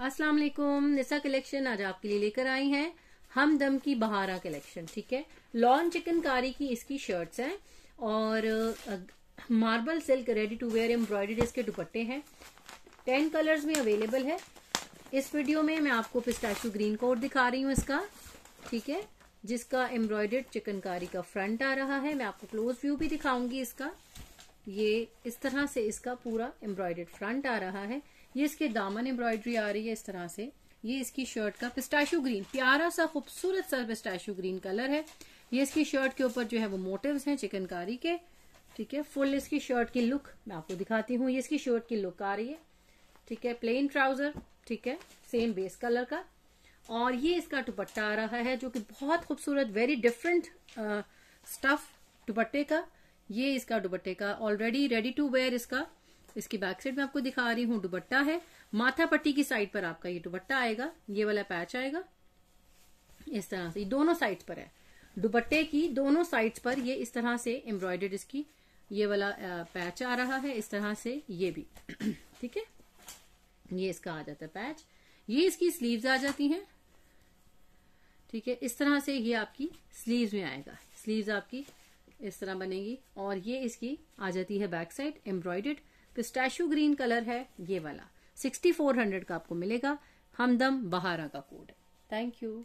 अस्सलाम वालेकुम निसा कलेक्शन आज आपके लिए लेकर आई है हम दम की बहारा कलेक्शन ठीक है लॉन चिकनकारी की इसकी शर्ट्स हैं और marble silk ready to wear embroidered इसके दुपट्टे हैं टेन कलर्स में अवेलेबल है इस वीडियो में मैं आपको पिस्ताशू ग्रीन कोट दिखा रही हूँ इसका ठीक है जिसका एम्ब्रॉयडर्ड चिकनकारी का फ्रंट आ रहा है मैं आपको क्लोज व्यू भी दिखाऊंगी इसका ये इस तरह से इसका पूरा एम्ब्रॉयडर्ड फ्रंट आ रहा है ये इसके दामन एम्ब्रॉयडरी आ रही है इस तरह से ये इसकी शर्ट का पिस्टाशु ग्रीन प्यारा सा खूबसूरत सा पिस्टाशु ग्रीन कलर है ये इसकी शर्ट के ऊपर जो है वो मोटिव्स हैं चिकनकारी के ठीक है फुल इसकी शर्ट की लुक मैं आपको दिखाती हूँ ये इसकी शर्ट की लुक आ रही है ठीक है प्लेन ट्राउजर ठीक है सेम बेस कलर का और ये इसका दुपट्टा आ रहा है जो कि बहुत खूबसूरत वेरी डिफरेंट स्टफ दुपट्टे का ये इसका दुपट्टे का ऑलरेडी रेडी टू वेयर इसका इसकी बैक साइड में आपको दिखा रही हूं दुबट्टा है माथा पट्टी की साइड पर आपका ये दुबट्टा आएगा ये वाला पैच आएगा इस तरह से दोनों साइड पर है दुबट्टे की दोनों साइड पर ये इस तरह से एम्ब्रॉयडर्ड इसकी ये वाला पैच आ रहा है इस तरह से ये भी ठीक है ये इसका आ जाता है पैच ये इसकी स्लीव्स आ जाती हैं ठीक है इस तरह से ये आपकी स्लीव्स में आएगा स्लीव्स आपकी इस तरह बनेगी और ये इसकी आ जाती है back side embroidered pistachio green colour है ये वाला 6400 का आपको मिलेगा हमदम बहारा का कोड है थैंक यू